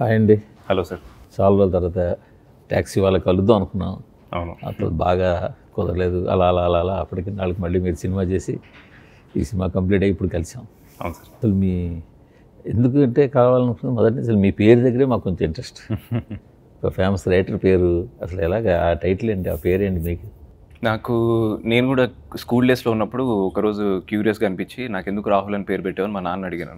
Hi అండి hello sir చాలా రోజుల తర్వాత ట్యాక్సీ వాళ్ళకి కలుద్దాం అనుకున్నాం అవును అప్పుడు బాగా కుదరలేదు అలా అలా అలా అలా అప్పటికి నాలుగు మళ్ళీ మీరు సినిమా చేసి ఈ సినిమా కంప్లీట్ అయ్యి ఇప్పుడు కలిసాం అవును సార్ అసలు మీ ఎందుకంటే కావాలనుకున్నాం మొదటి అసలు మీ పేరు దగ్గరే మాకు కొంచెం ఇంట్రెస్ట్ ఒక ఫేమస్ రైటర్ పేరు అసలు ఎలాగ ఆ టైటిల్ ఏంటి ఆ ఏంటి మీకు నాకు నేను కూడా స్కూల్ డేస్లో ఉన్నప్పుడు ఒకరోజు క్యూరియస్గా అనిపించి నాకు ఎందుకు రాహుల్ అని పేరు పెట్టామని మా నాన్న అడిగాను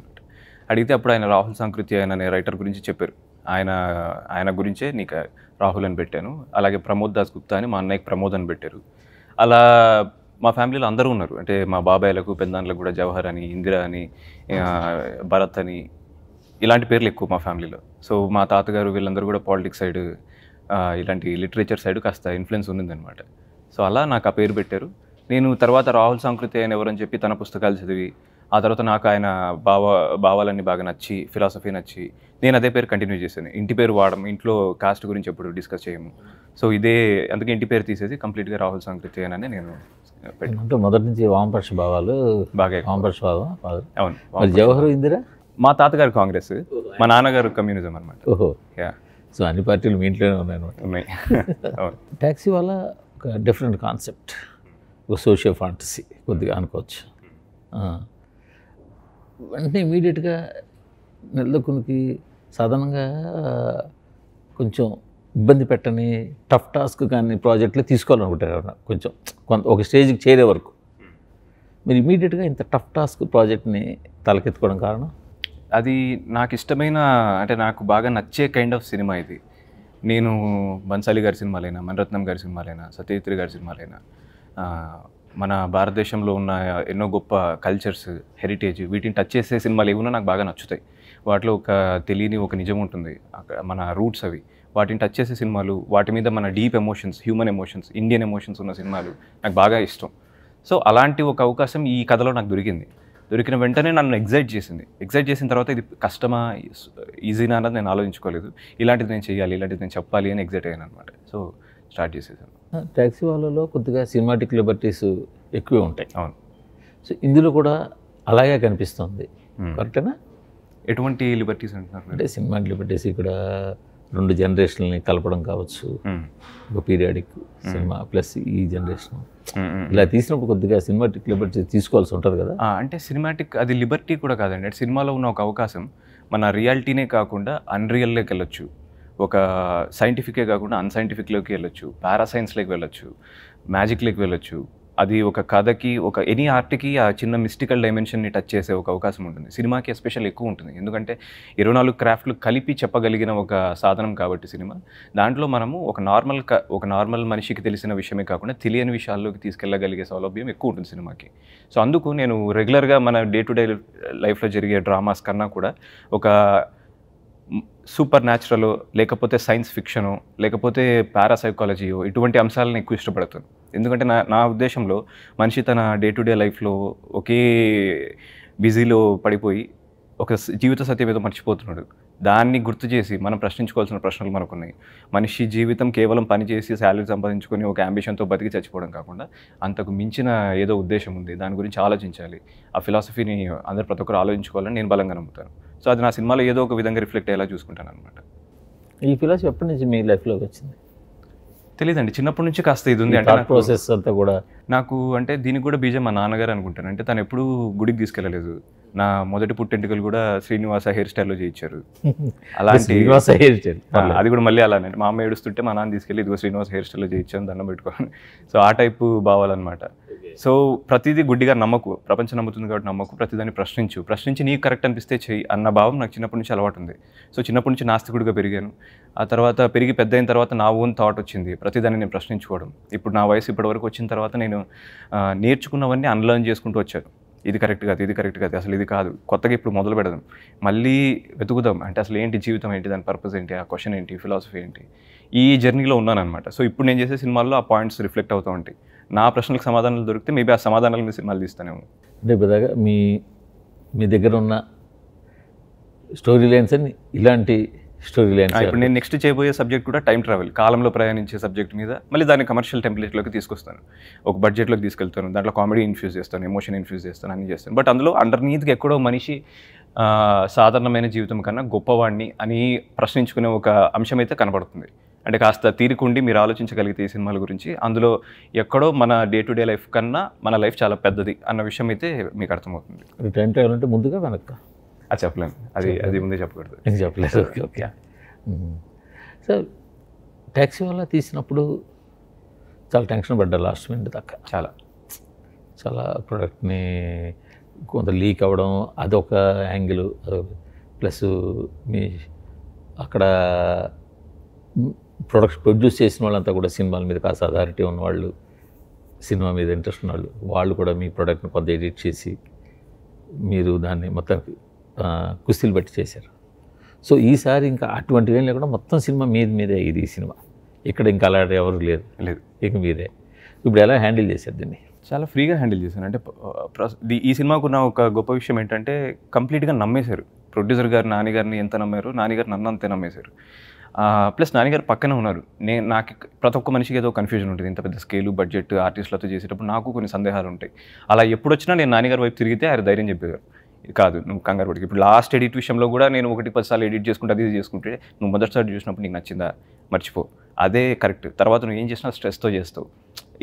అడిగితే అప్పుడు ఆయన రాహుల్ సంకృతి ఆయన అనే రైటర్ గురించి చెప్పారు ఆయన ఆయన గురించే నీకు రాహుల్ అని పెట్టాను అలాగే ప్రమోద్ దాస్ గుప్తా అని మా అన్నయ్యకి ప్రమోద్ అని పెట్టారు అలా మా ఫ్యామిలీలో అందరూ ఉన్నారు అంటే మా బాబాయ్లకు పెద్దాన్లకు కూడా జవహర్ అని ఇందిరా అని భరత్ అని ఇలాంటి పేర్లు ఎక్కువ మా ఫ్యామిలీలో సో మా తాతగారు వీళ్ళందరూ కూడా పాలిటిక్స్ సైడ్ ఇలాంటి లిటరేచర్ సైడ్ కాస్త ఇన్ఫ్లుయెన్స్ ఉన్నిందనమాట సో అలా నాకు ఆ పేరు పెట్టారు నేను తర్వాత రాహుల్ సంకృతి అని ఎవరని చెప్పి తన పుస్తకాలు చదివి ఆ తర్వాత నాకు ఆయన భావ భావాలన్నీ బాగా నచ్చి ఫిలాసఫీ నచ్చి నేను అదే పేరు కంటిన్యూ చేశాను ఇంటి పేరు వాడడం ఇంట్లో కాస్ట్ గురించి ఎప్పుడు డిస్కస్ చేయము సో ఇదే అందుకే ఇంటి పేరు తీసేసి కంప్లీట్గా రాహుల్ సంకృతి అని నేను అంటే మొదటి నుంచి వామపక్ష భావాలు బాగా వామపక్ష భావం అవును జవహర్ ఇందిరా మా తాతగారు కాంగ్రెస్ మా నాన్నగారు కమ్యూనిజం అనమాట ఓహో యా సో అన్ని పార్టీలు మీ ఇంట్లోనే అనమాట ఉన్నాయి ట్యాక్సీ వల్ల ఒక డిఫరెంట్ కాన్సెప్ట్ ఒక సోషియో ఫాంటసీ కొద్దిగా అనుకోవచ్చు వెంటనే ఇమీడియట్గా నెలదొక్కునికి సాధారణంగా కొంచెం ఇబ్బంది పెట్టని టఫ్ టాస్క్ కానీ ప్రాజెక్టులు తీసుకోవాలనుకుంటారు కొంచెం కొంత ఒక స్టేజ్కి చేరే వరకు మీరు ఇమీడియట్గా ఇంత టఫ్ టాస్క్ ప్రాజెక్ట్ని తలకెత్తుకోవడం కారణం అది నాకు ఇష్టమైన అంటే నాకు బాగా నచ్చే కైండ్ ఆఫ్ సినిమా ఇది నేను బన్సాలి గారి సినిమాలైనా మనరత్నం గారి సినిమాలైనా సత్యజిత్రి గారి సినిమాలైనా మన భారతదేశంలో ఉన్న ఎన్నో గొప్ప కల్చర్స్ హెరిటేజ్ వీటిని టచ్ చేసే సినిమాలు ఏమైనా నాకు బాగా నచ్చుతాయి వాటిలో ఒక తెలియని ఒక నిజం ఉంటుంది అక్కడ మన రూట్స్ అవి వాటిని టచ్ చేసే సినిమాలు వాటి మీద మన deep emotions human emotions Indian emotions ఉన్న సినిమాలు నాకు బాగా ఇష్టం సో అలాంటి ఒక అవకాశం ఈ కథలో నాకు దొరికింది దొరికిన వెంటనే నన్ను ఎగ్జైట్ చేసింది ఎగ్జైట్ చేసిన తర్వాత ఇది కష్టమా ఈజీనా అన్నది నేను ఆలోచించుకోలేదు ఇలాంటిది నేను చేయాలి ఇలాంటిది నేను చెప్పాలి అని ఎగ్జైట్ అయ్యాను అనమాట సో స్టార్ట్ చేసేసాను ట్యాక్సీ వాళ్ళలో కొద్దిగా సినిమాటిక్ లిబర్టీస్ ఎక్కువే ఉంటాయి అవును సో ఇందులో కూడా అలాగే కనిపిస్తుంది కరెక్టేనా ఎటువంటి లిబర్టీస్ అంటున్నారు అంటే సినిమా లిబర్టీస్ ఇక్కడ రెండు జనరేషన్లని కలపడం కావచ్చు ఒక పీరియాడిక్ సినిమా ప్లస్ ఈ జనరేషన్ ఇలా తీసినప్పుడు కొద్దిగా సినిమాటిక్ లిబర్టీ తీసుకోవాల్సి ఉంటుంది కదా అంటే సినిమాటిక్ అది లిబర్టీ కూడా కాదండి సినిమాలో ఉన్న ఒక అవకాశం మన రియాలిటీనే కాకుండా అన్రియల్లోకి వెళ్ళొచ్చు ఒక సైంటిఫికే కాకుండా అన్సైంటిఫిక్లోకి వెళ్ళొచ్చు పారాసైన్స్లోకి వెళ్ళొచ్చు మ్యాజిక్లోకి వెళ్ళొచ్చు అది ఒక కథకి ఒక ఎనీ ఆర్ట్కి ఆ చిన్న మిస్టికల్ డైమెన్షన్ని టచ్ చేసే ఒక అవకాశం ఉంటుంది సినిమాకి ఎస్పెషల్ ఎక్కువ ఉంటుంది ఎందుకంటే ఇరవై నాలుగు క్రాఫ్ట్లు కలిపి చెప్పగలిగిన ఒక సాధనం కాబట్టి సినిమా దాంట్లో మనము ఒక నార్మల్ ఒక నార్మల్ మనిషికి తెలిసిన విషయమే కాకుండా తెలియని విషయాల్లోకి తీసుకెళ్ళగలిగే సౌలభ్యం ఎక్కువ ఉంటుంది సినిమాకి సో అందుకు నేను రెగ్యులర్గా మన డే టు డే లైఫ్లో జరిగే డ్రామాస్ కన్నా కూడా ఒక సూపర్ న్యాచురల్ లేకపోతే సైన్స్ ఫిక్షను లేకపోతే పారాసైకాలజీయో ఇటువంటి అంశాలను ఎక్కువ ఇష్టపడుతుంది ఎందుకంటే నా నా ఉద్దేశంలో మనిషి తన డే టు డే లైఫ్లో ఒకే బిజీలో పడిపోయి ఒక జీవిత సత్యం ఏదో మర్చిపోతున్నాడు దాన్ని గుర్తు చేసి మనం ప్రశ్నించుకోవాల్సిన ప్రశ్నలు మనకు ఉన్నాయి మనిషి జీవితం కేవలం పని చేసి శాలరీ సంపాదించుకొని ఒక అంబిషన్తో బతికి చచ్చిపోవడం కాకుండా అంతకు మించిన ఏదో ఉద్దేశం ఉంది దాని గురించి ఆలోచించాలి ఆ ఫిలాసఫీని అందరు ప్రతి ఒక్కరు ఆలోచించుకోవాలని నేను బలంగా నమ్ముతాను సో అది నా సినిమాలో ఏదో ఒక విధంగా రిఫ్లెక్ట్ అయ్యేలా చూసుకుంటాను అనమాట ఈ ఫిలాసఫీ ఎప్పటి నుంచి మీ లైఫ్లోకి వచ్చింది తెలియదండి చిన్నప్పటి నుంచి కాస్త ఇది ఉంది అంటే ప్రాసెస్ అంతా కూడా నాకు అంటే దీనికి కూడా బీజం మా నాన్నగారు అనుకుంటాను అంటే తను ఎప్పుడూ గుడికి తీసుకెళ్ళలేదు నా మొదటి పుట్టెంటుకలు కూడా శ్రీనివాస హెయిర్ స్టైల్లో చేయించారు అలాంటి శ్రీనివాస హెయిర్ స్టైల్ అది కూడా మళ్ళీ అలానే మా అమ్మ ఏడుస్తుంటే మా నాన్న తీసుకెళ్ళి ఇదిగో శ్రీనివాస హెయిర్ స్టైల్లో చేయించాను దండం పెట్టుకోవాలి సో ఆ టైపు భావాలన్నమాట సో ప్రతిదీ గుడ్డిగా నమ్మకు ప్రపంచం నమ్ముతుంది కాబట్టి నమ్మకు ప్రతిదాన్ని ప్రశ్నించు ప్రశ్నించి నీకు కరెక్ట్ అనిపిస్తే చెయ్యి అన్న భావం నాకు చిన్నప్పటి నుంచి అలవాటు ఉంది సో చిన్నప్పటి నుంచి నాస్తికుడిగా పెరిగాను ఆ తర్వాత పెరిగి పెద్ద అయిన తర్వాత నా ఓన్ థాట్ వచ్చింది ప్రతిదాన్ని నేను ప్రశ్నించుకోవడం ఇప్పుడు నా వయసు ఇప్పటివరకు వచ్చిన తర్వాత నేను కొంచెం నేర్చుకున్నవన్నీ అన్లర్న్ చేసుకుంటూ వచ్చారు ఇది కరెక్ట్ కాదు ఇది కరెక్ట్ కాదు అసలు ఇది కాదు కొత్తగా ఇప్పుడు మొదలు పెడదాం మళ్ళీ వెతుకుదాం అంటే అసలు ఏంటి జీవితం ఏంటి దాని పర్పస్ ఏంటి ఆ క్వశ్చన్ ఏంటి ఫిలాసఫీ ఏంటి ఈ జర్నీలో ఉన్నాను అనమాట సో ఇప్పుడు నేను చేసే సినిమాల్లో ఆ పాయింట్స్ రిఫ్లెక్ట్ అవుతూ ఉంటాయి నా ప్రశ్నలకు సమాధానాలు దొరికితే మేబీ ఆ సమాధానాలు మీ సినిమాలు తీస్తానేమో అంటే పెద్దగా మీ మీ దగ్గర ఉన్న స్టోరీ లైన్స్ అని ఇలాంటి స్టోరీ ఇప్పుడు నేను నెక్స్ట్ చేయబోయే సబ్జెక్ట్ కూడా టైం ట్రావెల్ కాలంలో ప్రయాణించే సబ్జెక్ట్ మీద మళ్ళీ దాన్ని కమర్షియల్ టెంప్లెట్లోకి తీసుకొస్తాను ఒక బడ్జెట్లోకి తీసుకెళ్తాను దాంట్లో కామెడీ ఇన్ఫ్యూజ్ చేస్తాను ఎమోషన్ ఇన్ఫ్యూజ్ చేస్తాను అన్ని చేస్తాను బట్ అందులో అండర్నీత్గా ఎక్కడో మనిషి సాధారణమైన జీవితం కన్నా గొప్పవాడిని అని ప్రశ్నించుకునే ఒక అంశం అయితే కనబడుతుంది అంటే కాస్త తీరుకుండి మీరు ఆలోచించగలిగితే ఈ సినిమాల గురించి అందులో ఎక్కడో మన డే టు డే లైఫ్ కన్నా మన లైఫ్ చాలా పెద్దది అన్న విషయం అయితే మీకు అర్థమవుతుంది టైం ట్రావెల్ అంటే ముందుగా వెనక్కా అది చెప్పలేను అది అది ముందే చెప్పకూడదు నేను చెప్పలేదు ఓకే ఓకే సో ట్యాక్సీ వల్ల తీసినప్పుడు చాలా టెన్షన్ పడ్డా లాస్ట్ మినిట్ దాకా చాలా చాలా ప్రోడక్ట్ని కొంత లీక్ అవ్వడం అదొక యాంగిల్ ప్లస్ మీ అక్కడ ప్రొడక్ట్స్ ప్రొడ్యూస్ చేసిన వాళ్ళంతా కూడా సినిమాల మీద కాస్త అథారిటీ ఉన్నవాళ్ళు సినిమా మీద ఇంట్రెస్ట్ ఉన్నవాళ్ళు వాళ్ళు కూడా మీ ప్రోడక్ట్ని కొంత ఎడిట్ చేసి మీరు దాన్ని మొత్తానికి కుస్తీలు బట్టి చేశారు సో ఈసారి ఇంకా అటువంటివేం లేకుండా మొత్తం సినిమా మీద మీదే ఇది ఈ సినిమా ఇక్కడ ఇంకా అలా ఎవరు లేరు లేదు ఇక మీదే ఇప్పుడు ఎలా హ్యాండిల్ చేశారు దీన్ని చాలా ఫ్రీగా హ్యాండిల్ చేశాను అంటే ఈ సినిమాకు నా ఒక గొప్ప విషయం ఏంటంటే కంప్లీట్గా నమ్మేశారు ప్రొడ్యూసర్ గారు నాన్నగారిని ఎంత నమ్మారు నాన్నగారు నన్ను అంతే నమ్మేశారు ప్లస్ నాన్నగారు పక్కనే ఉన్నారు నేను నాకు ప్రతి ఒక్క మనిషికి ఏదో కన్ఫ్యూజన్ ఉంటుంది ఇంత పెద్ద స్కేలు బడ్జెట్ ఆర్టిస్టులతో చేసేటప్పుడు నాకు కొన్ని సందేహాలు ఉంటాయి అలా ఎప్పుడు వచ్చినా నేను నాన్నగారి వైపు తిరిగితే ఆయన ధైర్యం చెప్పేవారు కాదు నువ్వు కంగారు పడికి ఇప్పుడు లాస్ట్ ఎడిట్ విషయంలో కూడా నేను ఒకటి పదిసార్లు ఎడిట్ చేసుకుంటే అది చేసుకుంటే నువ్వు మొదటిసారి చూసినప్పుడు నీకు నచ్చిందా మర్చిపో అదే కరెక్ట్ తర్వాత నువ్వు ఏం చేసినా స్ట్రెస్తో చేస్తావు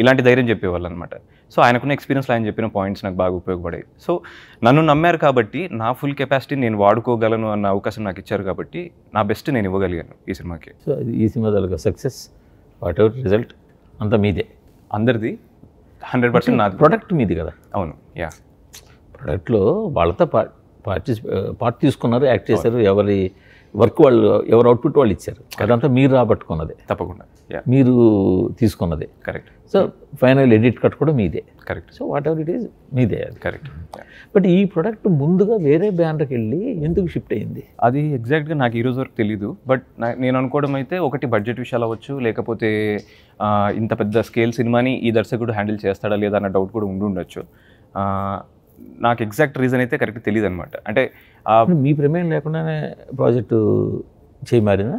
ఇలాంటి ధైర్యం చెప్పేవాళ్ళు అనమాట సో ఆయనకున్న ఎక్స్పీరియన్స్ ఆయన చెప్పిన పాయింట్స్ నాకు బాగా ఉపయోగపడాయి సో నన్ను నమ్మారు కాబట్టి నా ఫుల్ కెపాసిటీ నేను వాడుకోగలను అన్న అవకాశం నాకు ఇచ్చారు కాబట్టి నా బెస్ట్ నేను ఇవ్వగలిగాను ఈ సినిమాకి సో ఈ సినిమా తాలూకా సక్సెస్ వాట్ ఎవర్ రిజల్ట్ అంతా మీదే అందరిది హండ్రెడ్ పర్సెంట్ నాది ప్రోడక్ట్ మీది కదా అవును యా ప్రొడక్ట్లో వాళ్ళతో పార్టిసిపే పార్ట్ తీసుకున్నారు యాక్ట్ చేశారు ఎవరి వర్క్ వాళ్ళు ఎవరు అవుట్పుట్ వాళ్ళు ఇచ్చారు అదంతా మీరు రాబట్టుకున్నదే తప్పకుండా మీరు తీసుకున్నదే correct so final edit cut కూడా మీదే correct so whatever it is మీదే అది కరెక్ట్ బట్ ఈ ప్రోడక్ట్ ముందుగా వేరే బ్యాండ్కి వెళ్ళి ఎందుకు షిఫ్ట్ అయ్యింది అది ఎగ్జాక్ట్గా నాకు ఈరోజు వరకు తెలీదు బట్ నేను అనుకోవడం అయితే ఒకటి బడ్జెట్ విషయాలు అవ్వచ్చు లేకపోతే ఇంత పెద్ద స్కేల్ సినిమాని ఈ దర్శకుడు హ్యాండిల్ చేస్తాడా లేదా అన్న డౌట్ కూడా ఉండి ఉండొచ్చు నాకు ఎగ్జాక్ట్ రీజన్ అయితే కరెక్ట్ తెలియదు అనమాట అంటే మీ ప్రమేయం లేకుండానే ప్రాజెక్టు చేయమారినా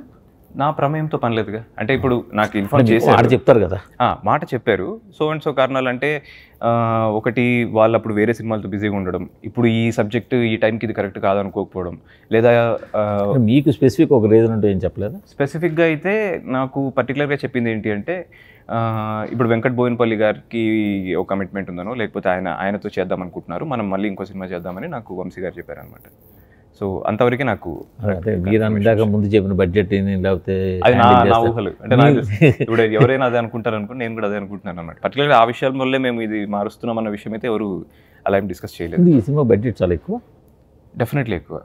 నా ప్రమేయంతో పనిలేదుగా అంటే ఇప్పుడు నాకు ఇన్ఫార్మ్ చేశారు చెప్తారు కదా మాట చెప్పారు సో అండ్ సో కారణాలు అంటే ఒకటి వాళ్ళు అప్పుడు వేరే సినిమాలతో బిజీగా ఉండడం ఇప్పుడు ఈ సబ్జెక్ట్ ఈ టైంకి ఇది కరెక్ట్ కాదనుకోకపోవడం లేదా మీకు స్పెసిఫిక్ ఒక రీజన్ ఉంటే ఏం చెప్పలేదు స్పెసిఫిక్గా అయితే నాకు పర్టికులర్గా చెప్పింది ఏంటి అంటే ఇప్పుడు వెంకట్ బోయినపల్లి గారికి ఒక కమిట్మెంట్ ఉందనో లేకపోతే ఆయన ఆయనతో చేద్దాం అనుకుంటున్నారు మనం మళ్ళీ ఇంకో సినిమా చేద్దామని నాకు వంశీ గారు చెప్పారనమాట సో అంతవరకు నాకు మీరు ఇందాక ముందు చెప్పిన బడ్జెట్ లేకపోతే అది నా ఊహలు అంటే నాకు ఇప్పుడు ఎవరైనా అదే అనుకుంటారు అనుకుని నేను కూడా అదే అనుకుంటున్నాను అనమాట పర్టికులర్గా ఆ విషయాల వల్లే మేము ఇది మారుస్తున్నాం అన్న విషయం అయితే ఎవరు అలా ఏం డిస్కస్ చేయలేదు ఈ సినిమా బడ్జెట్ చాలా ఎక్కువ డెఫినెట్లీ ఎక్కువ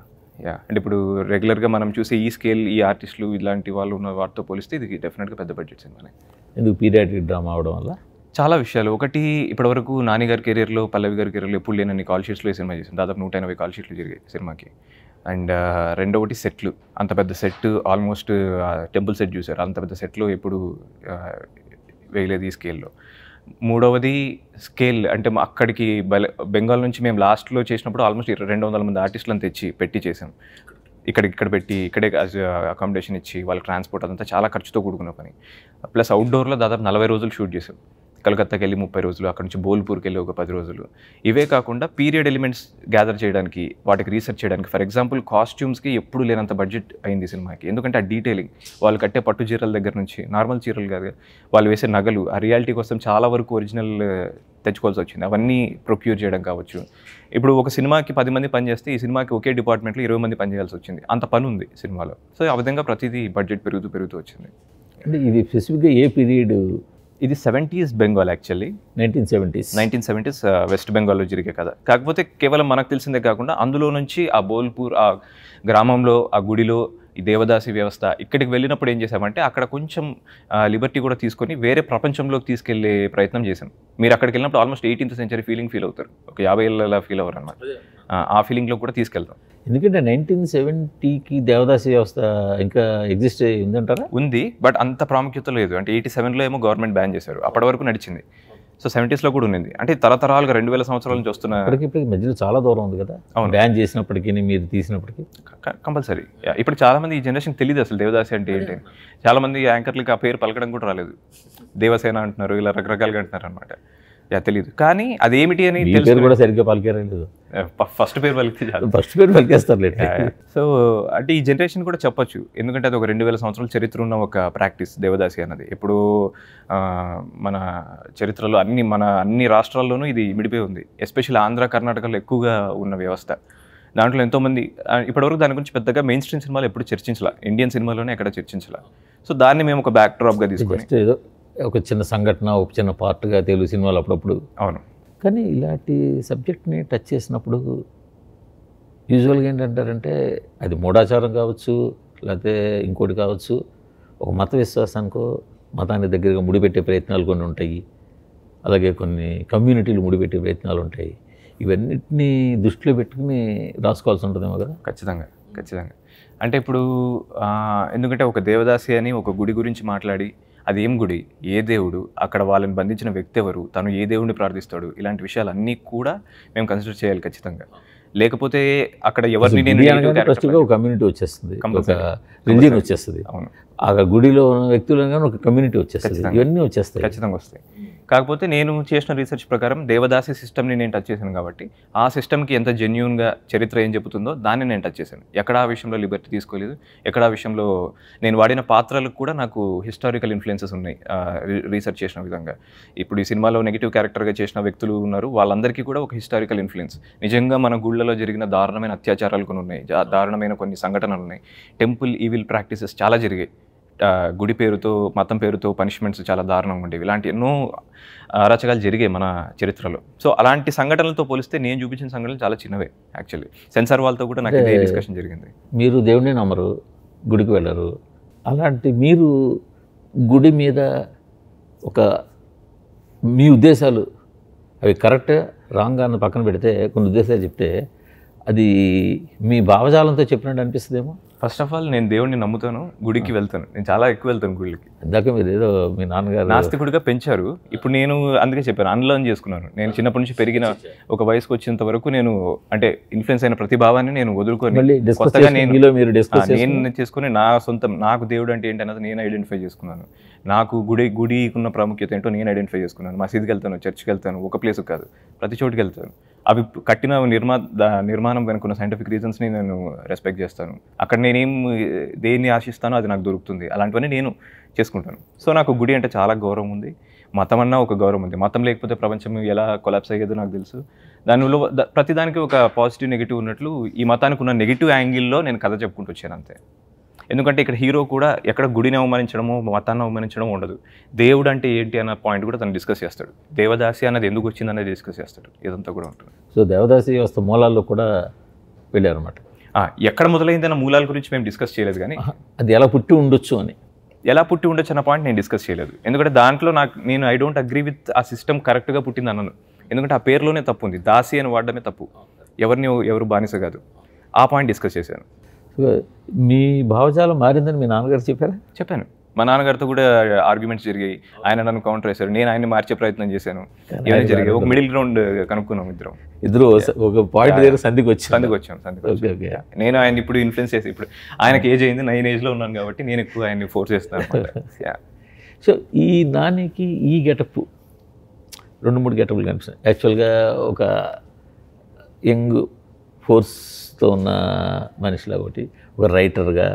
యా అంటే ఇప్పుడు రెగ్యులర్గా మనం చూసే ఈ స్కేల్ ఈ ఆర్టిస్టులు ఇలాంటి వాళ్ళు ఉన్న వాటితో పోలిస్తే ఇది డెఫినెట్గా పెద్ద బడ్జెట్ సినిమానే ఎందుకు పీరియాడిక్ డ్రామా అవడం వల్ల చాలా విషయాలు ఒకటి ఇప్పటివరకు నాని గారి పల్లవి గారి కెరీర్లో ఎప్పుడు లేనని కాల్ షీట్స్లో సినిమా చేసింది దాదాపు నూట ఎనభై కాల్ షీట్లు జరిగాయి సినిమాకి అండ్ రెండవటి సెట్లు అంత పెద్ద సెట్ ఆల్మోస్ట్ టెంపుల్ సెట్ చూసారు అంత పెద్ద సెట్లో ఎప్పుడు వేయలేదు ఈ స్కేల్లో మూడవది స్కేల్ అంటే అక్కడికి బల బెంగాల్ నుంచి మేము లాస్ట్లో చేసినప్పుడు ఆల్మోస్ట్ రెండు వందల మంది ఆర్టిస్టులను తెచ్చి పెట్టి చేసాం ఇక్కడ ఇక్కడ పెట్టి ఇక్కడే అకామిడేషన్ ఇచ్చి వాళ్ళ ట్రాన్స్పోర్ట్ అదంతా చాలా ఖర్చుతో కూడుకున్న పని ప్లస్ అవుట్డోర్లో దాదాపు నలభై రోజులు షూట్ చేసాం కలకత్తాకి వెళ్ళి ముప్పై రోజులు అక్కడ నుంచి బోల్పూర్కి వెళ్ళి ఒక పది రోజులు ఇవే కాకుండా పీరియడ్ ఎలిమెంట్స్ గ్యాదర్ చేయడానికి వాటికి రీసెర్చ్ చేయడానికి ఫర్ ఎగ్జాంపుల్ కాస్ట్యూమ్స్కి ఎప్పుడు లేనంత బడ్జెట్ అయింది సినిమాకి ఎందుకంటే ఆ డీటెయిలింగ్ వాళ్ళు కట్టే పట్టు చీరల దగ్గర నుంచి నార్మల్ చీరలు కాదు వాళ్ళు వేసే నగలు ఆ రియాలిటీ కోసం చాలా వరకు ఒరిజినల్ తెచ్చుకోవాల్సి వచ్చింది అవన్నీ ప్రొక్యూర్ చేయడం కావచ్చు ఇప్పుడు ఒక సినిమాకి పది మంది పనిచేస్తే ఈ సినిమాకి ఒకే డిపార్ట్మెంట్లో ఇరవై మంది పనిచేయాల్సి వచ్చింది అంత పని ఉంది సినిమాలో సో ఆ విధంగా ప్రతిదీ బడ్జెట్ పెరుగుతూ పెరుగుతూ వచ్చింది అంటే ఇది స్పెసిఫిక్గా ఏ పీరియడ్ ఇది seventies Bengal actually nineteen seventies nineteen seventies west బెంగాల్లో జరిగే కదా కాకపోతే కేవలం మనకు తెలిసిందే కాకుండా అందులో నుంచి ఆ బోల్పూర్ ఆ గ్రామంలో ఆ గుడిలో ఈ దేవదాసి వ్యవస్థ ఇక్కడికి వెళ్ళినప్పుడు ఏం చేశామంటే అక్కడ కొంచెం లిబర్టీ కూడా తీసుకొని వేరే ప్రపంచంలోకి తీసుకెళ్లే ప్రయత్నం చేశాం మీరు అక్కడికి వెళ్ళినప్పుడు almost eighteenth century feeling feel అవుతారు ఒక యాభై ఏళ్ళ ఫీల్ అవ్వరు అనమాట ఆ ఫీలింగ్లో కూడా తీసుకెళ్తాం ఎందుకంటే నైన్టీన్ సెవెంటీకి దేవదాసి వ్యవస్థ ఇంకా ఎగ్జిస్ట్ ఉందంటారా ఉంది బట్ అంత ప్రాముఖ్యత లేదు అంటే ఎయిటీ సెవెన్లో ఏమో గవర్నమెంట్ బ్యాన్ చేశారు అప్పటి వరకు నడిచింది సో సెవెంటీస్లో కూడా ఉంది అంటే తరతరాలుగా రెండు వేల సంవత్సరాల నుంచి వస్తున్న ఇప్పటికి మధ్యలో చాలా దూరం ఉంది కదా అవును బ్యాన్ చేసినప్పటికీ మీరు తీసినప్పటికీ కంపల్సరీ ఇప్పుడు చాలామంది ఈ జనరేషన్ తెలియదు అసలు దేవదాసి అంటే ఏంటి చాలామంది యాంకర్లకి ఆ పేరు పలకడం కూడా రాలేదు దేవసేన అంటున్నారు ఇలా రకరకాలుగా అంటున్నారు అనమాట తెలియదు కానీ అదేమిటి అని కూడా సరిగ్గా పలికేరలేదు ఫస్ట్ పేరు పలికితే ఫస్ట్ పేరు పలికేస్తారు సో అంటే ఈ జనరేషన్ కూడా చెప్పొచ్చు ఎందుకంటే అది ఒక రెండు వేల సంవత్సరాల చరిత్ర ఉన్న ఒక ప్రాక్టీస్ దేవదాసి అన్నది ఎప్పుడు మన చరిత్రలో అన్ని మన అన్ని రాష్ట్రాల్లోనూ ఇది మిడిపోయి ఉంది ఎస్పెషల్ ఆంధ్ర కర్ణాటకలో ఎక్కువగా ఉన్న వ్యవస్థ దాంట్లో ఎంతోమంది ఇప్పటివరకు దాని గురించి పెద్దగా మెయిన్ స్ట్రీమ్ సినిమాలు ఎప్పుడు చర్చించాల ఇండియన్ సినిమాలోనే ఎక్కడ చర్చించాల సో దాన్ని మేము ఒక బ్యాక్ డ్రాప్గా తీసుకొని ఒక చిన్న సంఘటన ఒక చిన్న పార్ట్గా తెలుగు సినిమాలు అప్పుడప్పుడు అవును కానీ ఇలాంటి సబ్జెక్ట్ని టచ్ చేసినప్పుడు యూజువల్గా ఏంటంటారంటే అది మూఢాచారం కావచ్చు లేకపోతే ఇంకోటి కావచ్చు ఒక మత విశ్వాసానికో మతాన్ని దగ్గరగా ముడిపెట్టే ప్రయత్నాలు కొన్ని ఉంటాయి అలాగే కొన్ని కమ్యూనిటీలు ముడిపెట్టే ప్రయత్నాలు ఉంటాయి ఇవన్నిటిని దృష్టిలో పెట్టుకుని రాసుకోవాల్సి ఉంటుందేమో కదా ఖచ్చితంగా ఖచ్చితంగా అంటే ఇప్పుడు ఎందుకంటే ఒక దేవదాసి అని ఒక గుడి గురించి మాట్లాడి అది ఏం గుడి ఏ దేవుడు అక్కడ వాళ్ళని బంధించిన వ్యక్తి ఎవరు తను ఏ దేవుడిని ప్రార్థిస్తాడు ఇలాంటి విషయాలన్నీ కూడా మేము కన్సిడర్ చేయాలి ఖచ్చితంగా లేకపోతే అక్కడ ఎవరిని ఒక కమ్యూనిటీ వచ్చేస్తుంది ఒక రిలీజియన్ వచ్చేస్తుంది ఆ గుడిలో ఉన్న వ్యక్తులు ఒక కమ్యూనిటీ వచ్చేస్తుంది ఇవన్నీ వచ్చేస్తాయి ఖచ్చితంగా వస్తాయి కాకపోతే నేను చేసిన రీసెర్చ్ ప్రకారం దేవదాసి సిస్టమ్ని నేను టచ్ చేశాను కాబట్టి ఆ సిస్టమ్కి ఎంత జెన్యున్గా చరిత్ర ఏం చెబుతుందో దాన్ని నేను టచ్ చేశాను ఎక్కడ ఆ విషయంలో లిబర్టీ తీసుకోలేదు ఎక్కడ ఆ విషయంలో నేను వాడిన పాత్రలకు కూడా నాకు హిస్టారికల్ ఇన్ఫ్లుయెన్సెస్ ఉన్నాయి రీసెర్చ్ చేసిన విధంగా ఇప్పుడు ఈ సినిమాలో నెగిటివ్ క్యారెక్టర్గా చేసిన వ్యక్తులు ఉన్నారు వాళ్ళందరికీ కూడా ఒక హిస్టారికల్ ఇన్ఫ్లుయెన్స్ నిజంగా మన గుళ్ళలో జరిగిన దారుణమైన అత్యాచారాలు కొన్ని ఉన్నాయి దారుణమైన కొన్ని సంఘటనలు ఉన్నాయి టెంపుల్ ఈవిల్ ప్రాక్టీసెస్ చాలా జరిగాయి గుడి పేరుతో మతం పేరుతో పనిష్మెంట్స్ చాలా దారుణంగా ఉండేవి ఇలాంటి ఎన్నో అరాచకాలు జరిగాయి మన చరిత్రలో సో అలాంటి సంఘటనలతో పోలిస్తే నేను చూపించిన సంఘటనలు చాలా చిన్నవే యాక్చువల్లీ సెన్సార్ వాళ్ళతో కూడా నాకు డిస్కషన్ జరిగింది మీరు దేవుడిని నమ్మరు గుడికి వెళ్ళరు అలాంటి మీరు గుడి మీద ఒక మీ ఉద్దేశాలు అవి కరెక్ట్ రాంగ్ అన్న పక్కన పెడితే కొన్ని ఉద్దేశాలు చెప్తే అది మీ భావజాలంతో చెప్పినట్టు అనిపిస్తుందేమో ఫస్ట్ ఆఫ్ ఆల్ నేను దేవుడిని నమ్ముతాను గుడికి వెళ్తాను నేను చాలా ఎక్కువ వెళ్తాను గుడికి ఇందాక మీరు ఏదో మీ నాన్నగారు నాస్తికుడిగా పెంచారు ఇప్పుడు నేను అందుకే చెప్పాను అన్లర్న్ చేసుకున్నాను నేను చిన్నప్పటి నుంచి పెరిగిన ఒక వయసుకు వచ్చినంత వరకు నేను అంటే ఇన్ఫ్లుయెన్స్ అయిన ప్రతిభావాన్ని నేను వదులుకొని నేను చేసుకుని నా సొంతం నాకు దేవుడు అంటే ఏంటి నేను ఐడెంటిఫై చేసుకున్నాను నాకు గుడి గుడికున్న ప్రాముఖ్యత ఏంటో నేను ఐడెంటిఫై చేసుకున్నాను మసీద్కి వెళ్తాను చర్చ్కి వెళ్తాను ఒక ప్లేస్ కాదు ప్రతి చోటుకి వెళ్తాను అవి కట్టిన నిర్మా నిర్మాణం వెనుకున్న సైంటిఫిక్ రీజన్స్ని నేను రెస్పెక్ట్ చేస్తాను అక్కడ నేనేం దేన్ని ఆశిస్తానో అది నాకు దొరుకుతుంది అలాంటివన్నీ నేను చేసుకుంటాను సో నాకు గుడి అంటే చాలా గౌరవం ఉంది మతం అన్నా ఒక గౌరవం ఉంది మతం లేకపోతే ప్రపంచం ఎలా కొలాప్స్ అయ్యేదో నాకు తెలుసు దానిలో ప్రతిదానికి ఒక పాజిటివ్ నెగిటివ్ ఉన్నట్లు ఈ మతానికి ఉన్న నెగిటివ్ యాంగిల్లో నేను కథ చెప్పుకుంటూ వచ్చాను అంతే ఎందుకంటే ఇక్కడ హీరో కూడా ఎక్కడ గుడిని అవమానించడము మతాన్ని అవమానించడం ఉండదు దేవుడు అంటే ఏంటి అన్న పాయింట్ కూడా తను డిస్కస్ చేస్తాడు దేవదాసి అన్నది ఎందుకు వచ్చింది అనేది డిస్కస్ చేస్తాడు ఇదంతా కూడా ఉంటుంది సో దేవదాసి వ్యవస్థ మూలాల్లో కూడా అనమాట ఎక్కడ మొదలైంది అన్న మూలాల గురించి మేము డిస్కస్ చేయలేదు కానీ అది ఎలా పుట్టి ఉండొచ్చు అని ఎలా పుట్టి ఉండొచ్చు అన్న పాయింట్ నేను డిస్కస్ చేయలేదు ఎందుకంటే దాంట్లో నాకు నేను ఐ డోంట్ అగ్రీ విత్ ఆ సిస్టమ్ కరెక్ట్గా పుట్టింది అన్నాను ఎందుకంటే ఆ పేరులోనే తప్పు ఉంది దాసి అని వాడడమే తప్పు ఎవరిని ఎవరు బానిస కాదు ఆ పాయింట్ డిస్కస్ చేశాను మీ భావజాలం మారిందని మీ నాన్నగారు చెప్పారా చెప్పాను మా నాన్నగారితో కూడా ఆర్గ్యుమెంట్స్ జరిగాయి ఆయన నన్ను కౌంటర్ వేశారు నేను ఆయన్ని మార్చే ప్రయత్నం చేశాను ఏమైనా జరిగాయి ఒక మిడిల్ గ్రౌండ్ కనుక్కున్నాం ఇద్దరం ఇద్దరు ఒక పాయింట్ దగ్గర సంధికి వచ్చి సంధికి వచ్చాం సంధికి నేను ఆయన ఇప్పుడు ఇన్ఫ్లుయెన్స్ చేసి ఇప్పుడు ఆయనకి ఏజ్ అయింది నైన్ ఏజ్లో ఉన్నాను కాబట్టి నేను ఎక్కువ ఆయన్ని ఫోర్స్ చేస్తాను సో ఈ నానికి ఈ గెటప్ రెండు మూడు గెటప్లు కనిపిస్తాయి యాక్చువల్గా ఒక యంగ్ ఫోర్స్తో ఉన్న మనిషిలా ఒకటి ఒక రైటర్గా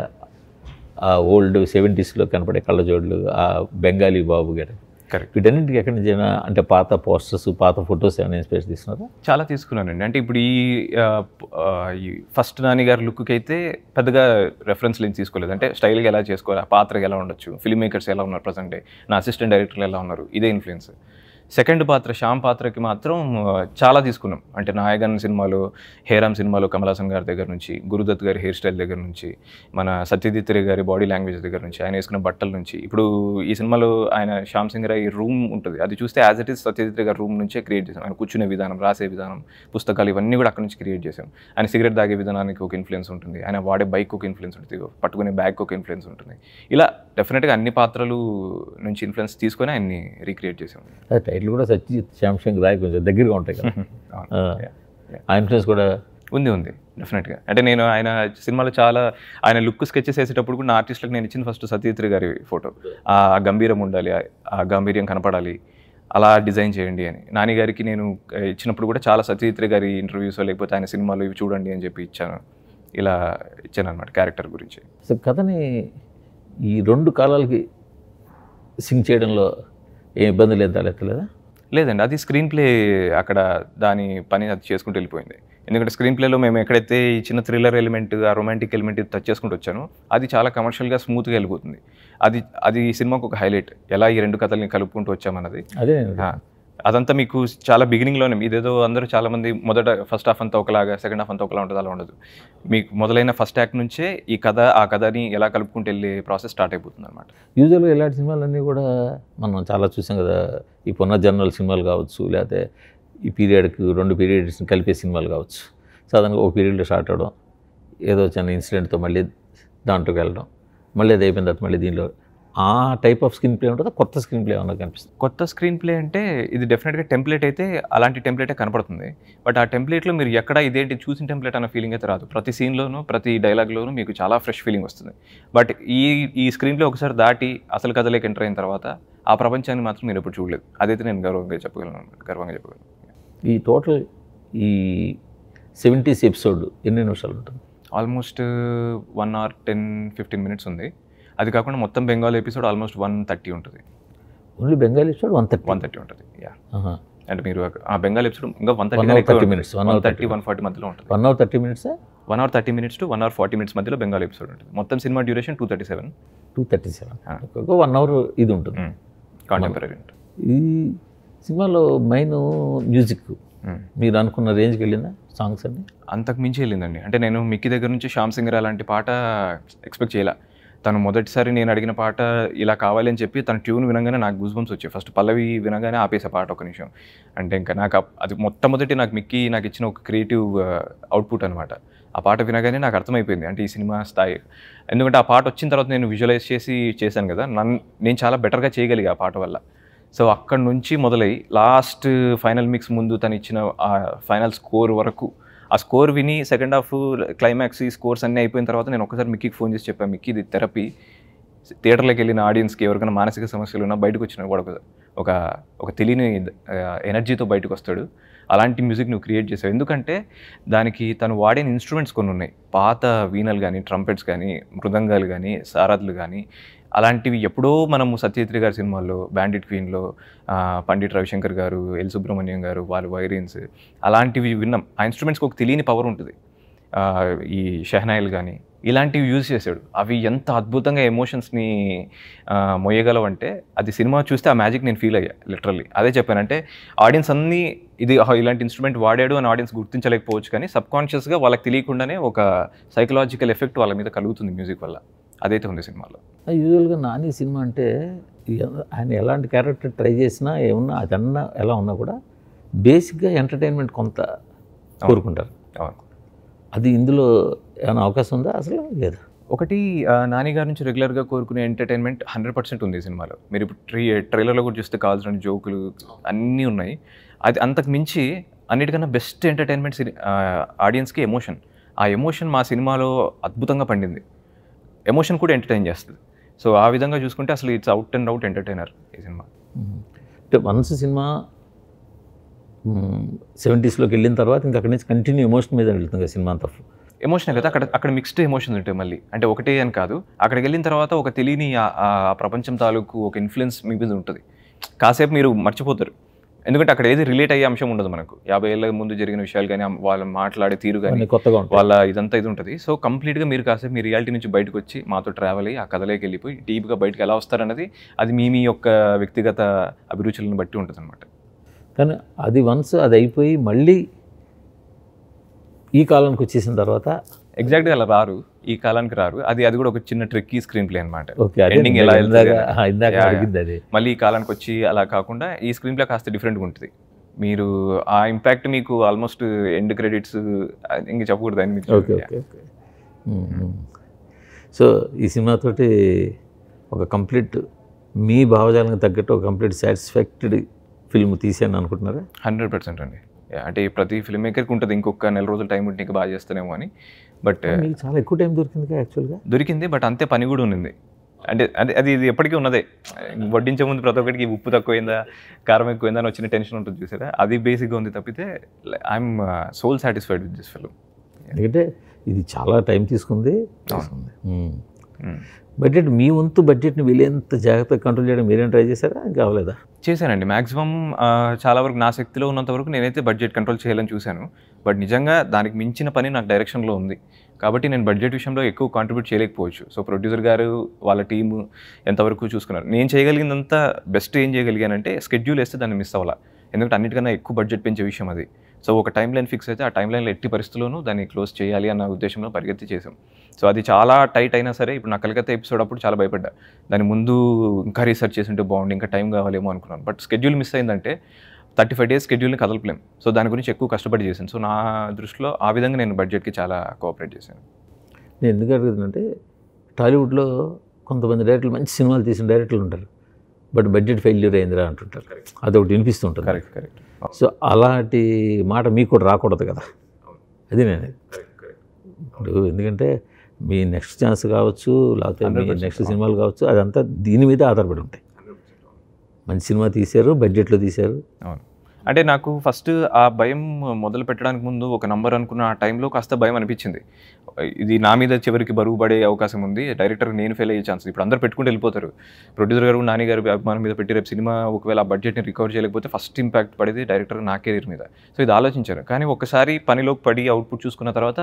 ఆ ఓల్డ్ సెవెంటీస్లో కనపడే కళ్ళజోడులు ఆ బెంగాలీ బాబు గారు కరెక్ట్ వీటన్నింటికి ఎక్కడ నుంచి అంటే పాత పోస్టర్స్ పాత ఫొటోస్ ఏమైనా ఇన్స్పిరేషన్ తీసుకున్నారా చాలా తీసుకున్నానండి అంటే ఇప్పుడు ఈ ఫస్ట్ గారి లుక్కి అయితే పెద్దగా రెఫరెన్స్ ఏం తీసుకోలేదు అంటే స్టైల్గా ఎలా చేసుకోవాలి ఆ పాత్రగా ఎలా ఉండొచ్చు ఫిల్మ్ మేకర్స్ ఎలా ఉన్నారు ప్రజెంట్ నా అసిస్టెంట్ డైరెక్టర్లు ఎలా ఉన్నారు ఇదే ఇన్ఫ్లుయెన్స్ సెకండ్ పాత్ర శ్యామ్ పాత్రకి మాత్రం చాలా తీసుకున్నాం అంటే నాయగన్ సినిమాలో హేరామ్ సినిమాలో కమలాసన్ గారి దగ్గర నుంచి గురుదత్ గారి హెయిర్ స్టైల్ దగ్గర నుంచి మన సత్యజిత్ రే గారి బాడీ లాంగ్వేజ్ దగ్గర నుంచి ఆయన వేసుకున్న బట్టల నుంచి ఇప్పుడు ఈ సినిమాలో ఆయన శ్యామ్ సింగ్ రాయ్ రూమ్ ఉంటుంది అది చూస్తే as it is Satyajit Ray గారి రూమ్ నుంచే క్రియేట్ చేశాం ఆయన కూర్చునే విధానం రాసే విధానం పుస్తకాలు ఇవన్నీ కూడా అక్కడ నుంచి క్రియేట్ చేశాం ఆయన సిగరెట్ తాగే విధానానికి ఒక ఇన్ఫ్లుయెన్స్ ఉంటుంది ఆయన వాడే బైక్ ఒక ఇన్ఫ్లుయెన్స్ ఉంటుంది పట్టుకునే బ్యాగ్ ఒక ఇన్ఫ్లుయెన్స్ ఉంటుంది ఇలా డెఫినెట్గా అన్ని పాత్రలు నుంచి ఇన్ఫ్లుయెన్స్ తీసుకొని ఆయన్ని రీక్రియేట్ చేసాం టైటిల్ కూడా సత్యజిత్ శాంసంగ్ రాయ్ కొంచెం దగ్గరగా ఉంటాయి కదా ఆ ఇన్ఫ్లుయెన్స్ కూడా ఉంది ఉంది డెఫినెట్గా అంటే నేను ఆయన సినిమాలో చాలా ఆయన లుక్ స్కెచెస్ వేసేటప్పుడు కూడా నా ఆర్టిస్ట్లకు నేను ఇచ్చిన ఫస్ట్ సత్యజిత్రి గారి ఫోటో ఆ గంభీరం ఉండాలి ఆ గంభీర్యం కనపడాలి అలా డిజైన్ చేయండి అని నాని గారికి నేను ఇచ్చినప్పుడు కూడా చాలా సత్యజిత్రి గారి ఇంటర్వ్యూస్ లేకపోతే ఆయన సినిమాలు ఇవి చూడండి అని చెప్పి ఇచ్చాను ఇలా ఇచ్చాను అనమాట క్యారెక్టర్ గురించి సో కథని ఈ రెండు కాలాలకి సింగ్ చేయడంలో ఏ ఇబ్బంది లేదా లేదా లేదండి అది స్క్రీన్ ప్లే అక్కడ దాని పని అది చేసుకుంటూ వెళ్ళిపోయింది ఎందుకంటే స్క్రీన్ ప్లేలో మేము ఎక్కడైతే ఈ చిన్న థ్రిల్లర్ ఎలిమెంట్ ఆ రొమాంటిక్ ఎలిమెంట్ టచ్ చేసుకుంటూ వచ్చాను అది చాలా కమర్షియల్గా స్మూత్గా వెళ్ళిపోతుంది అది అది ఈ సినిమాకు ఒక హైలైట్ ఎలా ఈ రెండు కథల్ని కలుపుకుంటూ వచ్చామన్నది అదే అదంతా మీకు చాలా బిగినింగ్లోనే ఇదేదో అందరూ చాలామంది మొదట ఫస్ట్ హాఫ్ అంతా ఒకలాగా సెకండ్ హాఫ్ అంతా ఒకలా ఉంటుంది అలా ఉండదు మీకు మొదలైన ఫస్ట్ యాక్ట్ నుంచే ఈ కథ ఆ కథని ఎలా కలుపుకుంటూ వెళ్ళే ప్రాసెస్ స్టార్ట్ అయిపోతుంది అనమాట యూజువల్గా ఇలాంటి సినిమాలన్నీ కూడా మనం చాలా చూసాం కదా ఈ పునర్ జనరల్ సినిమాలు కావచ్చు లేకపోతే ఈ పీరియడ్కి రెండు పీరియడ్స్ కలిపే సినిమాలు కావచ్చు సాధారణంగా ఓ పీరియడ్లో స్టార్ట్ అవడం ఏదో చిన్న ఇన్సిడెంట్తో మళ్ళీ దాంట్లోకి వెళ్ళడం మళ్ళీ అది అయిపోయిన తర్వాత మళ్ళీ దీనిలో ఆ టైప్ ఆఫ్ స్క్రీన్ ప్లే ఉంటుందా కొత్త స్క్రీన్ ప్లే ఉన్నది కనిపిస్తుంది కొత్త స్క్రీన్ ప్లే అంటే ఇది డెఫినెట్గా టెంప్లెట్ అయితే అలాంటి టెంప్లెటే కనపడుతుంది బట్ ఆ టెంప్లెట్లో మీరు ఎక్కడ ఇదేంటి చూసిన టెంప్లెట్ అన్న ఫీలింగ్ అయితే రాదు ప్రతి సీన్లోనూ ప్రతి డైలాగ్లోనూ మీకు చాలా ఫ్రెష్ ఫీలింగ్ వస్తుంది బట్ ఈ ఈ స్క్రీన్ ప్లే ఒకసారి దాటి అసలు కథలేక ఎంటర్ అయిన తర్వాత ఆ ప్రపంచాన్ని మాత్రం మీరు ఎప్పుడు చూడలేదు అదైతే నేను గర్వంగా చెప్పగలను గర్వంగా చెప్పగలను ఈ టోటల్ ఈ సెవెంటీస్ ఎపిసోడ్ ఎన్ని నిమిషాలు ఉంటుంది almost one hour ten fifteen minutes ఉంది అది కాకుండా మొత్తం Bengal episode almost one thirty ఉంటుంది only Bengal episode one thirty one thirty ఉంటుంది యా అండ్ మీరు ఆ బెంగాల్ ఎపిసోడ్ ఇంకా one thirty thirty minutes one hour thirty one forty మధ్యలో ఉంటుంది one hour thirty minutes one hour thirty minutes to one hour forty minutes మధ్యలో Bengal episode ఉంటుంది మొత్తం cinema duration two thirty seven two thirty seven one hour ఇది ఉంటుంది contemporary hmm. ఉంటుంది ఈ సినిమాలో మెయిన్ మ్యూజిక్ hmm. మీరు అనుకున్న రేంజ్కి వెళ్ళిందా సాంగ్స్ అన్ని అంతకు మించి వెళ్ళిందండి అంటే నేను మిక్కీ దగ్గర నుంచి శ్యామ్ సింగర్ అలాంటి పాట ఎక్స్పెక్ట్ చేయలే తను మొదటిసారి నేను అడిగిన పాట ఇలా కావాలని చెప్పి తన ట్యూన్ వినగానే నాకు గూస్ బంప్స్ వచ్చాయి ఫస్ట్ పల్లవి వినగానే ఆపేసే పాట ఒక నిమిషం అంటే ఇంకా నాకు అది మొట్టమొదటి నాకు మిక్కి నాకు ఇచ్చిన ఒక క్రియేటివ్ అవుట్పుట్ అనమాట ఆ పాట వినగానే నాకు అర్థమైపోయింది అంటే ఈ సినిమా స్థాయి ఎందుకంటే ఆ పాట వచ్చిన తర్వాత నేను విజువలైజ్ చేసి చేశాను కదా నన్ను నేను చాలా బెటర్గా చేయగలిగా ఆ పాట వల్ల సో అక్కడ నుంచి మొదలై లాస్ట్ ఫైనల్ మిక్స్ ముందు తను ఇచ్చిన ఆ ఫైనల్ స్కోర్ వరకు ఆ స్కోర్ విని సెకండ్ హాఫ్ క్లైమాక్స్ ఈ స్కోర్స్ అన్నీ అయిపోయిన తర్వాత నేను ఒకసారి మిక్కీకి ఫోన్ చేసి చెప్పాను మిక్కీ ఇది థెరపీ థియేటర్లోకి వెళ్ళిన ఆడియన్స్కి ఎవరికైనా మానసిక సమస్యలు ఉన్నా బయటకు వచ్చిన వాడు ఒక ఒక తెలియని ఎనర్జీతో బయటకు వస్తాడు అలాంటి మ్యూజిక్ నువ్వు క్రియేట్ చేసావు ఎందుకంటే దానికి తను వాడిన ఇన్స్ట్రుమెంట్స్ కొన్ని ఉన్నాయి పాత వీణలు కానీ ట్రంపెట్స్ కానీ మృదంగాలు కానీ సారథులు కానీ అలాంటివి ఎప్పుడో మనము సత్యత్రి గారి సినిమాల్లో బ్యాండిట్ క్వీన్లో పండిట్ రవిశంకర్ గారు ఎల్ సుబ్రహ్మణ్యం గారు వాళ్ళ వైరిన్స్ అలాంటివి విన్నాం ఆ ఇన్స్ట్రుమెంట్స్కి ఒక తెలియని పవర్ ఉంటుంది ఈ షెహనాయిల్ కానీ ఇలాంటివి యూజ్ చేశాడు అవి ఎంత అద్భుతంగా ఎమోషన్స్ని మొయ్యగలవంటే అది సినిమా చూస్తే ఆ మ్యాజిక్ నేను ఫీల్ అయ్యా లిటరల్లీ అదే చెప్పానంటే ఆడియన్స్ అన్నీ ఇది ఇలాంటి ఇన్స్ట్రుమెంట్ వాడాడు అని ఆడియన్స్ గుర్తించలేకపోవచ్చు కానీ సబ్కాన్షియస్గా వాళ్ళకి తెలియకుండానే ఒక సైకలాజికల్ ఎఫెక్ట్ వాళ్ళ మీద కలుగుతుంది మ్యూజిక్ వల్ల అదైతే ఉంది సినిమాలో యూజువల్గా నాని సినిమా అంటే ఆయన ఎలాంటి క్యారెక్టర్ ట్రై చేసినా ఏమన్నా అదన్నా ఎలా ఉన్నా కూడా బేసిక్గా ఎంటర్టైన్మెంట్ కొంత కోరుకుంటారు అది ఇందులో ఏమైనా అవకాశం ఉందా అసలు లేదు ఒకటి నానిగారి నుంచి రెగ్యులర్గా కోరుకునే ఎంటర్టైన్మెంట్ హండ్రెడ్ పర్సెంట్ ఉంది సినిమాలో మీరు ఇప్పుడు ట్రీ ట్రైలర్లో కూడా చూస్తే కావాల్సిన జోకులు అన్నీ ఉన్నాయి అది అంతకు మించి అన్నిటికన్నా బెస్ట్ ఎంటర్టైన్మెంట్ సిని ఆడియన్స్కి ఎమోషన్ ఆ ఎమోషన్ మా సినిమాలో అద్భుతంగా పండింది ఎమోషన్ కూడా ఎంటర్టైన్ చేస్తుంది సో ఆ విధంగా చూసుకుంటే అసలు it's out and out entertainer ఈ సినిమా అంటే మనసు సినిమా సెవెంటీస్లోకి వెళ్ళిన తర్వాత ఇంకా అక్కడి నుంచి కంటిన్యూ ఎమోషన్ మీద వెళ్తుంది కదా సినిమా తప్పు ఎమోషన్ కదా అక్కడ అక్కడ మిక్స్డ్ ఎమోషన్స్ ఉంటాయి మళ్ళీ అంటే ఒకటే అని కాదు అక్కడికి వెళ్ళిన తర్వాత ఒక తెలియని ఆ ప్రపంచం తాలూకు ఒక ఇన్ఫ్లుయెన్స్ మీ మీద ఉంటుంది కాసేపు మీరు మర్చిపోతారు ఎందుకంటే అక్కడ ఏది రిలేట్ అయ్యే అంశం ఉండదు మనకు యాభై ఏళ్ళ ముందు జరిగిన విషయాలు కానీ వాళ్ళు మాట్లాడే తీరు కానీ కొత్తగా వాళ్ళ ఇదంతా ఇది ఉంటుంది సో కంప్లీట్గా మీరు కాసేపు మీ రియాలిటీ నుంచి బయటకు వచ్చి మాతో ట్రావెల్ అయ్యి ఆ కథలోకి వెళ్ళిపోయి డీప్గా బయటకు ఎలా వస్తారన్నది అది మీ మీ యొక్క వ్యక్తిగత అభిరుచులను బట్టి ఉంటుంది అనమాట కానీ అది వన్స్ అది అయిపోయి మళ్ళీ ఈ కాలంకి వచ్చేసిన తర్వాత ఎగ్జాక్ట్గా అలా రారు ఈ కాలానికి రారు అది అది కూడా ఒక చిన్న ఈ స్క్రీన్ ప్లే అనమాట మళ్ళీ ఈ కాలానికి వచ్చి అలా కాకుండా ఈ స్క్రీన్ ప్లే కాస్త డిఫరెంట్గా ఉంటుంది మీరు ఆ ఇంపాక్ట్ మీకు ఆల్మోస్ట్ ఎండ్ క్రెడిట్స్ ఇంక చెప్పకూడదు అని మీకు సో ఈ సినిమాతోటి ఒక కంప్లీట్ మీ భావజాలకు తగ్గట్టు ఒక కంప్లీట్ సాటిస్ఫాక్టెడ్ ఫిల్మ్ తీసాను అనుకుంటున్నారా హండ్రెడ్ పర్సెంట్ అండి అంటే ప్రతి ఫిల్మ్ మేకర్కి ఉంటుంది ఇంకొక నెల రోజులు టైం ఉంటే ఇంకా బాగా చేస్తానేమో అని బట్ చాలా ఎక్కువ టైం దొరికింది యాక్చువల్గా దొరికింది బట్ అంతే పని కూడా ఉన్నింది అంటే అది అది ఇది ఎప్పటికీ ఉన్నదే వడ్డించే ముందు ప్రతి ఒక్కరికి ఉప్పు తక్కువైందా కారం ఎక్కువైందా అని వచ్చిన టెన్షన్ ఉంటుంది చూసారా అది బేసిక్గా ఉంది తప్పితే I'm soul satisfied with this film ఎందుకంటే ఇది చాలా టైం తీసుకుంది బడ్జెట్ మీ వంతు బడ్జెట్ని వీలైనంత జాగ్రత్తగా కంట్రోల్ చేయడం మీరేం ట్రై చేశారా కావలేదా చేశానండి మాక్సిమం చాలా వరకు నా శక్తిలో ఉన్నంత వరకు నేనైతే బడ్జెట్ కంట్రోల్ చేయాలని చూశాను బట్ నిజంగా దానికి మించిన పని నాకు డైరెక్షన్లో ఉంది కాబట్టి నేను బడ్జెట్ విషయంలో ఎక్కువ కాంట్రిబ్యూట్ చేయలేకపోవచ్చు సో ప్రొడ్యూసర్ గారు వాళ్ళ టీము ఎంతవరకు చూసుకున్నారు నేను చేయగలిగినంత బెస్ట్ ఏం చేయగలిగానంటే స్కెడ్యూల్ వేస్తే దాన్ని మిస్ అవ్వాలి ఎందుకంటే అన్నిటికన్నా ఎక్కువ బడ్జెట్ పెంచే విషయం అది సో ఒక టైం లైన్ ఫిక్స్ అయితే ఆ టైం లైన్లో ఎట్టి పరిస్థితుల్లోనూ దాన్ని క్లోజ్ చేయాలి అన్న ఉద్దేశంలో పరిగెత్తి చేసాం సో అది చాలా టైట్ అయినా సరే ఇప్పుడు నా కలిగితే ఎపిసోడ్ అప్పుడు చాలా భయపడ్డా దాని ముందు ఇంకా రీసెర్చ్ చేసి ఉంటే బాగుంది ఇంకా టైం కావాలేమో అనుకున్నాను బట్ స్కెడ్యూల్ మిస్ అయిందంటే థర్టీ ఫైవ్ డేస్ షెడ్యూల్ని కదలపలేం సో దాని గురించి ఎక్కువ కష్టపడి చేశాను సో నా దృష్టిలో ఆ విధంగా నేను బడ్జెట్కి చాలా కోఆపరేట్ చేశాను నేను ఎందుకు అడుగుతుందంటే టాలీవుడ్లో కొంతమంది డైరెక్టర్లు మంచి సినిమాలు తీసిన డైరెక్టర్లు ఉంటారు బట్ బడ్జెట్ ఫెయిల్యూర్ అయిందిరా అంటుంటారు అదొకటి ఉంటుంది కరెక్ట్ కరెక్ట్ సో అలాంటి మాట మీకు కూడా రాకూడదు కదా అది నేను ఇప్పుడు ఎందుకంటే మీ నెక్స్ట్ ఛాన్స్ కావచ్చు లేకపోతే మీ నెక్స్ట్ సినిమాలు కావచ్చు అదంతా దీని మీద ఆధారపడి ఉంటాయి మంచి సినిమా తీశారు బడ్జెట్లో తీశారు అవును అంటే నాకు ఫస్ట్ ఆ భయం మొదలు పెట్టడానికి ముందు ఒక నంబర్ అనుకున్న ఆ టైంలో కాస్త భయం అనిపించింది ఇది నా మీద చివరికి బరువు పడే అవకాశం ఉంది డైరెక్టర్ నేను ఫెయిల్ అయ్యే ఛాన్స్ ఇప్పుడు అందరు పెట్టుకుంటూ వెళ్ళిపోతారు ప్రొడ్యూసర్ గారు నాని గారు అభిమానం మీద పెట్టి రేపు సినిమా ఒకవేళ ఆ బడ్జెట్ని రికవర్ చేయలేకపోతే ఫస్ట్ ఇంపాక్ట్ పడేది డైరెక్టర్ నా కెరీర్ మీద సో ఇది ఆలోచించారు కానీ ఒకసారి పనిలోకి పడి అవుట్పుట్ చూసుకున్న తర్వాత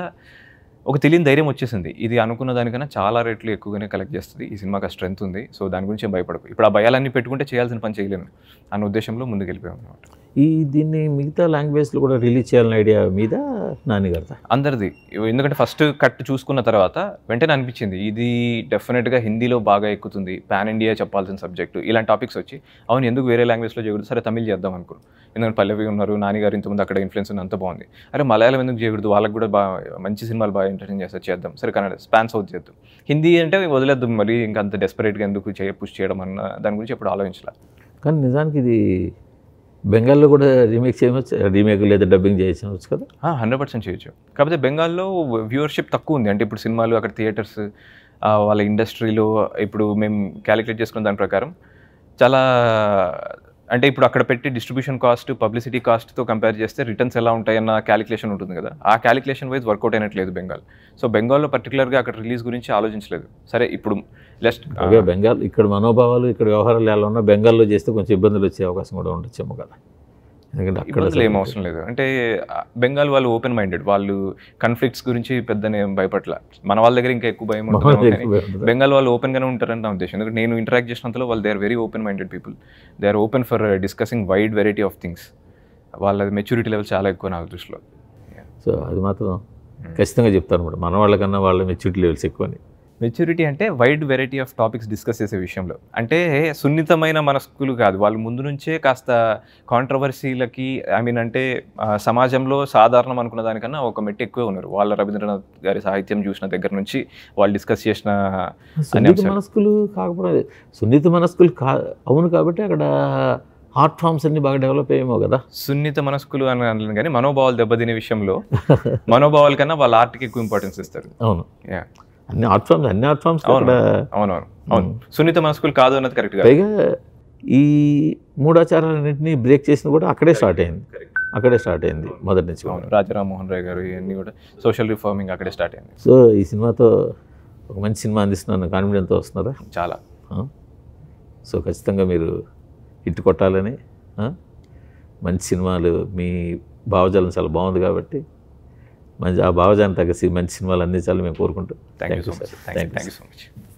ఒక తెలియని ధైర్యం వచ్చేసింది ఇది అనుకున్న దానికన్నా చాలా రేట్లు ఎక్కువగానే కలెక్ట్ చేస్తుంది ఈ సినిమాకి స్ట్రెంత్ ఉంది సో దాని గురించి భయపడకు ఇప్పుడు ఆ భయాలన్నీ పెట్టుకుంటే చేయాల్సిన పని చేయలేము అన్న ఉద్దేశంలో ముందుకు వెళ్ళిపోయాం అనమాట ఈ దీన్ని మిగతా లాంగ్వేజ్లో కూడా రిలీజ్ చేయాలనే ఐడియా మీద నాన్నగారు అందరిది ఎందుకంటే ఫస్ట్ కట్ చూసుకున్న తర్వాత వెంటనే అనిపించింది ఇది డెఫినెట్గా హిందీలో బాగా ఎక్కుతుంది పాన్ ఇండియా చెప్పాల్సిన సబ్జెక్టు ఇలాంటి టాపిక్స్ వచ్చి అవును ఎందుకు వేరే లాంగ్వేజ్లో చేయకూడదు సరే తమిళ్ చేద్దాం అనుకున్నాను ఎందుకంటే పల్లవి ఉన్నారు నాన్నగారు ఇంతకుముందు అక్కడ ఇన్ఫ్లుయెన్స్ ఉంది అంత బాగుంది అరే మలయాళం ఎందుకు చేయకూడదు వాళ్ళకి కూడా బాగా మంచి సినిమాలు బాగా ఎంటర్టైన్ చేస్తారు చేద్దాం సరే కన్నడ స్పాన్ సౌత్ చేద్దాం హిందీ అంటే వదిలేద్దాం మరి ఇంకా అంత డెస్పరేట్గా ఎందుకు చేయ పుష్ చేయడం అన్న దాని గురించి ఎప్పుడు ఆలోచించాలి కానీ నిజానికి ఇది బెంగాల్లో కూడా రీమేక్ చేయవచ్చు రీమేక్ లేదా డబ్బింగ్ చేయవచ్చు కదా హండ్రెడ్ పర్సెంట్ చేయొచ్చు కాకపోతే బెంగాల్లో వ్యూవర్షిప్ తక్కువ ఉంది అంటే ఇప్పుడు సినిమాలు అక్కడ థియేటర్స్ వాళ్ళ ఇండస్ట్రీలో ఇప్పుడు మేము క్యాలిక్యులేట్ చేసుకున్న దాని ప్రకారం చాలా అంటే ఇప్పుడు అక్కడ పెట్టి డిస్ట్రిబ్యూషన్ కాస్ట్ పబ్లిసిటీ కాస్ట్తో కంపేర్ చేస్తే రిటర్న్స్ ఎలా ఉంటాయన్న క్యాలిక్యులేషన్ ఉంటుంది కదా ఆ క్యాలిక్యులేషన్ వైజ్ వర్కౌట్ అయినట్లేదు బెంగాల్ సో బెంగాల్లో పర్టికులర్గా అక్కడ రిలీజ్ గురించి ఆలోచించలేదు సరే ఇప్పుడు లెస్ట్ అవే uh, బెంగాల్ ఇక్కడ మనోభావాలు ఇక్కడ వ్యవహారాలు ఎలా ఉన్నా బెంగాల్లో చేస్తే కొంచెం ఇబ్బందులు వచ్చే అవకాశం కూడా ఉండొచ్చేమో కదా ఎందుకంటే అక్కడ ఏం అవసరం లేదు అంటే బెంగాల్ వాళ్ళు ఓపెన్ మైండెడ్ వాళ్ళు కన్ఫ్లిక్ట్స్ గురించి పెద్ద భయపట్ల మన వాళ్ళ దగ్గర ఇంకా ఎక్కువ భయం ఉంటుంది బెంగాల్ వాళ్ళు ఓపెన్గానే ఉంటారని నా ఉద్దేశం ఎందుకంటే నేను ఇంటరాక్ట్ చేసినంతలో వాళ్ళు they are very open minded people they are open for discussing wide variety of things వాళ్ళ మెచ్యూరిటీ లెవెల్ చాలా ఎక్కువ నా దృష్టిలో సో అది మాత్రం hmm. ఖచ్చితంగా చెప్తాను అనమాట మన వాళ్ళకన్నా వాళ్ళ మెచ్యూరిటీ లెవెల్స్ ఎక్కువని మెచ్యూరిటీ అంటే wide variety of topics discuss చేసే విషయంలో అంటే సున్నితమైన మనస్కులు కాదు వాళ్ళు ముందు నుంచే కాస్త కాంట్రవర్సీలకి ఐ మీన్ అంటే సమాజంలో సాధారణం అనుకున్న దానికన్నా ఒక మెట్టు ఎక్కువే ఉన్నారు వాళ్ళ రవీంద్రనాథ్ గారి సాహిత్యం చూసిన దగ్గర నుంచి వాళ్ళు డిస్కస్ చేసిన మనస్కులు కాకపోతే సున్నిత మనస్కులు కా అవును కాబట్టి అక్కడ ఆర్ట్ ఫామ్స్ అన్ని బాగా డెవలప్ అయ్యేమో కదా సున్నిత మనస్కులు అని అనలేను కానీ మనోభావాలు దెబ్బతినే విషయంలో మనోభావాల కన్నా వాళ్ళ ఆర్ట్కి ఎక్కువ ఇంపార్టెన్స్ ఇస్తారు అవును అన్ని ఆర్ట్ ఫామ్స్ అన్ని ఆర్ట్ ఫామ్స్ అవునవును అవును సున్నిత మనస్కులు కాదు అన్నది కరెక్ట్ పైగా ఈ మూడాచారాలన్నింటినీ బ్రేక్ చేసిన కూడా అక్కడే స్టార్ట్ అయింది అక్కడే స్టార్ట్ అయింది మొదటి నుంచి రాజారామ్మోహన్ రాయ్ గారు ఇవన్నీ కూడా సోషల్ రిఫార్మింగ్ అక్కడే స్టార్ట్ అయింది సో ఈ సినిమాతో ఒక మంచి సినిమా అందిస్తున్నాను కాన్ఫిడెంట్తో వస్తున్నారా చాలా సో ఖచ్చితంగా మీరు హిట్ కొట్టాలని మంచి సినిమాలు మీ భావజాలం చాలా బాగుంది కాబట్టి మంచి ఆ భావజాన్ని తగ్గ మంచి సినిమాలు అందించాలని మేము కోరుకుంటూ thank you so much thank you so much